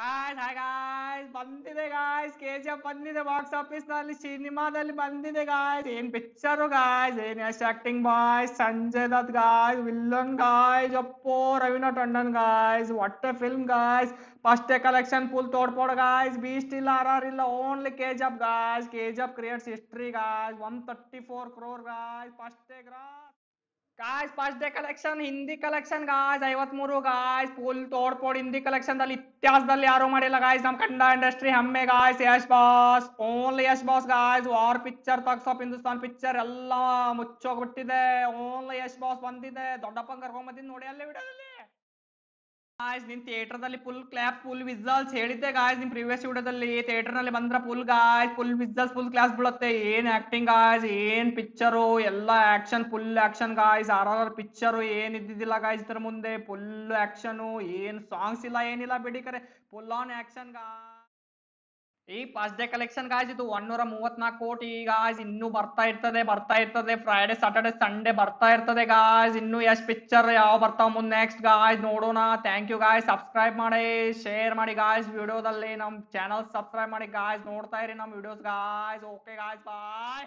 guys hi guys ಬಂದಿದೆ guys kgf ಬಂದಿದೆ box office ನಲ್ಲಿ ಸಿನಿಮಾದಲ್ಲಿ ಬಂದಿದೆ guys ಏನ್ ಪಿಕ್ಚರ್ guys ಏನ್ ಯಶ್ ಆಕ್ಟಿಂಗ್ ಬಾಯ್ Sanjay Dutt guys villain guys ಅಪ್ಪೋ Raveena Tandon guys what a film guys first day collection full ತೋಡ್ಪೋಡ್ guys ಬೀಸ್ಟ್ ಇಲ್ಲ ಆರ್ಆರ್ ಇಲ್ಲ only kgf guys kgf creates history guys 134 crore guys first day ಗ್ರಾ guys first day collection Hindi collection guys 53 guys full ತೋಡ್ ಪೋಡ್ Hindi collection dal ಇತಿಹಾಸದಲ್ಲಿ ಯಾರು ಮಾಡಿಲ್ಲ guys ನಮ್ಮ ಕನ್ನಡ ಇಂಡಸ್ಟ್ರಿ ಹಮ್ಮೆ guys Yash boss only Yash boss guys war picture thugs of Hindustan picture ಎಲ್ಲ ಮುಚ್ಚೋಗ್ಬಿಟ್ಟಿದೆ ಓನ್ಲಿ ಯಶ್ ಬಾಸ್ ಬಂದಿದೆ ದೊಡ್ಡಪ್ಪ ಕರ್ಕೊಂಡ್ ಬಂದಿದ್ದು ನೋಡಿ ಅಲ್ಲೇ ವಿಡಿಯೋದಲ್ಲಿ ಗಾಯ್ಸ್ ನಿನ್ ಥಿಯೇಟರ್ ದಲ್ಲಿ ಫುಲ್ ಕ್ಲಾಪ್ ಫುಲ್ ವಿಸಲ್ಸ್ ಹೇಳಿದ್ದೆ ಗಾಯ್ಸ್ ನಿಮ್ ಪ್ರೀವಿಯಸ್ ವಿಡಿಯೋದಲ್ಲಿ ಥಿಯೇಟರ್ ನಲ್ಲಿ ಬಂದ್ರ full guys full whistles full claps ಬೀಳುತ್ತೆ ಏನ್ ಆಕ್ಟಿಂಗ್ ಗಾಯ್ಸ್ ಏನ್ ಪಿಕ್ಚರು ಎಲ್ಲ action full action guys R R picture ಏನ್ ಇದ್ದಿದ್ದಿಲ್ಲ ಗಾಯ್ಸ್ ಇದ್ರ ಮುಂದೆ ಫುಲ್ ಆಕ್ಷನ್ ಏನ್ ಸಾಂಗ್ಸ್ ಇಲ್ಲ ಏನಿಲ್ಲ ಬಿಡಿ ಕರೆ ಫುಲ್ ಆನ್ ಆಕ್ಷನ್ ಗಾಯ್ಸ್ ಈ ಪಾಸ್ ಡೇ ಕಲೆಕ್ಷನ್ ಗಾಯ್ಸ್ ಇದು ಒನ್ನೂರ ಮೂವತ್ನಾಲ್ಕು ಕೋಟಿ ಗಾಯ್ಸ್ ಇನ್ನು ಬರ್ತಾ ಇರ್ತದೆ ಬರ್ತಾ ಇರ್ತದೆ ಫ್ರೈಡೆ ಸಾಟರ್ಡೆ ಸಂಡೇ ಬರ್ತಾ ಇರ್ತದೆ ಗಾಯ್ಸ್ ಇನ್ನು ಎಷ್ಟು ಪಿಕ್ಚರ್ ಯಾವ ಬರ್ತಾವ ಮುಂದೆ ನೆಕ್ಸ್ಟ್ ಗಾಯ್ಸ್ ನೋಡೋಣ ಥ್ಯಾಂಕ್ ಯು ಗಾಯ್ಸ್ ಸಬ್ಸ್ಕ್ರೈಬ್ ಮಾಡಿ ಶೇರ್ ಮಾಡಿ ಗಾಯ್ಸ್ ವಿಡಿಯೋದಲ್ಲಿ ನಮ್ಮ ಚಾನಲ್ ಸಬ್ಸ್ಕ್ರೈಬ್ ಮಾಡಿ ಗಾಯ್ಸ್ ನೋಡ್ತಾ ಇರಿ ನಮ್ಮ ವಿಡಿಯೋಸ್ ಗಾಯ್ಸ್ ಓಕೆ ಗಾಯ್ಸ್ ಬಾಯ್